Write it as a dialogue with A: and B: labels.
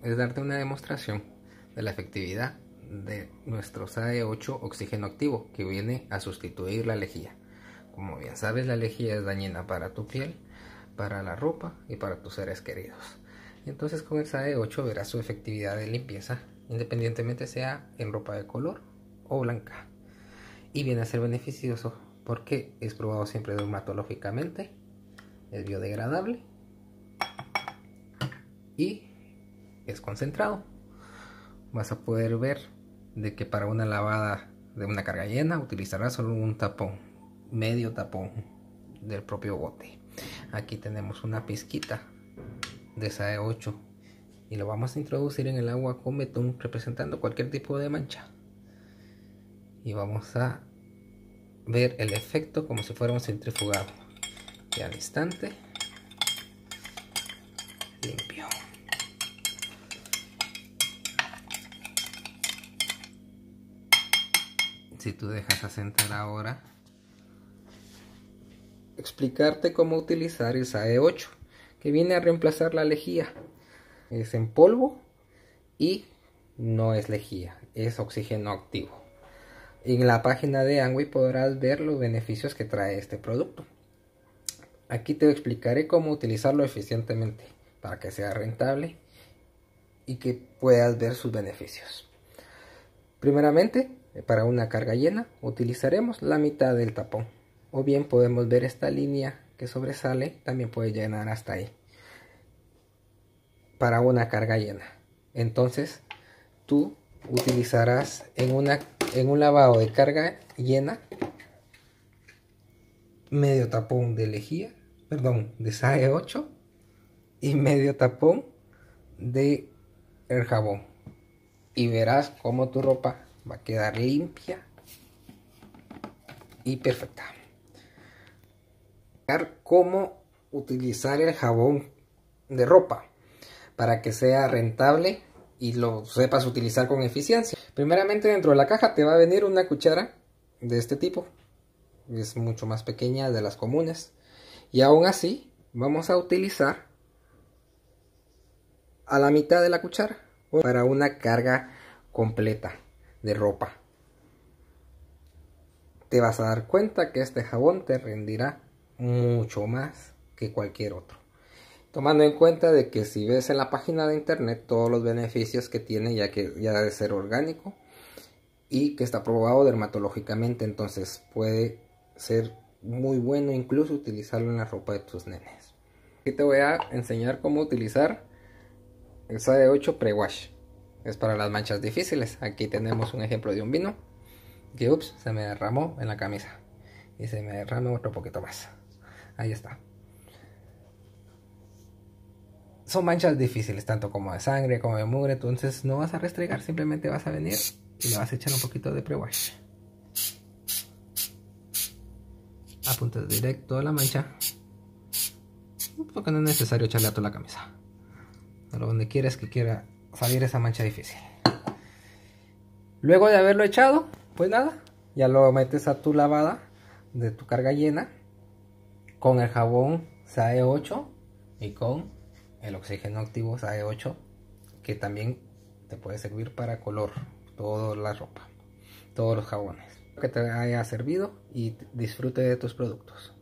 A: es darte una demostración de la efectividad de nuestro SAE8 oxígeno activo que viene a sustituir la lejía. Como bien sabes, la lejía es dañina para tu piel, para la ropa y para tus seres queridos. Entonces con el SAE8 verás su efectividad de limpieza, independientemente sea en ropa de color o blanca. Y viene a ser beneficioso porque es probado siempre dermatológicamente, es biodegradable y es concentrado. Vas a poder ver de que para una lavada de una carga llena utilizarás solo un tapón, medio tapón del propio bote. Aquí tenemos una pizquita de SAE8 y lo vamos a introducir en el agua con betún representando cualquier tipo de mancha. Y vamos a ver el efecto como si fuéramos centrifugado. Y al instante, limpio. si tú dejas asentar ahora, explicarte cómo utilizar el SAE 8, que viene a reemplazar la lejía. Es en polvo y no es lejía, es oxígeno activo. En la página de Angui podrás ver los beneficios que trae este producto. Aquí te explicaré cómo utilizarlo eficientemente para que sea rentable y que puedas ver sus beneficios. Primeramente, eh, para una carga llena utilizaremos la mitad del tapón o bien podemos ver esta línea que sobresale también puede llenar hasta ahí para una carga llena entonces tú utilizarás en, una, en un lavado de carga llena medio tapón de lejía perdón de SAE 8 y medio tapón de el jabón y verás cómo tu ropa va a quedar limpia y perfecta cómo utilizar el jabón de ropa para que sea rentable y lo sepas utilizar con eficiencia primeramente dentro de la caja te va a venir una cuchara de este tipo es mucho más pequeña de las comunes y aún así vamos a utilizar a la mitad de la cuchara para una carga completa de ropa. Te vas a dar cuenta que este jabón te rendirá mucho más que cualquier otro. Tomando en cuenta de que si ves en la página de internet todos los beneficios que tiene ya que ya de ser orgánico y que está probado dermatológicamente, entonces puede ser muy bueno incluso utilizarlo en la ropa de tus nenes. Aquí te voy a enseñar cómo utilizar el SAE8 pre es para las manchas difíciles. Aquí tenemos un ejemplo de un vino que ups, se me derramó en la camisa y se me derramó otro poquito más. Ahí está. Son manchas difíciles, tanto como de sangre como de mugre, entonces no vas a restregar, simplemente vas a venir y le vas a echar un poquito de pre-wash. Apuntas directo a la mancha, porque no es necesario echarle a toda la camisa. Pero donde quieras que quiera salir esa mancha difícil. Luego de haberlo echado, pues nada, ya lo metes a tu lavada de tu carga llena con el jabón SAE 8 y con el oxígeno activo SAE 8 que también te puede servir para color toda la ropa, todos los jabones. Que te haya servido y disfrute de tus productos.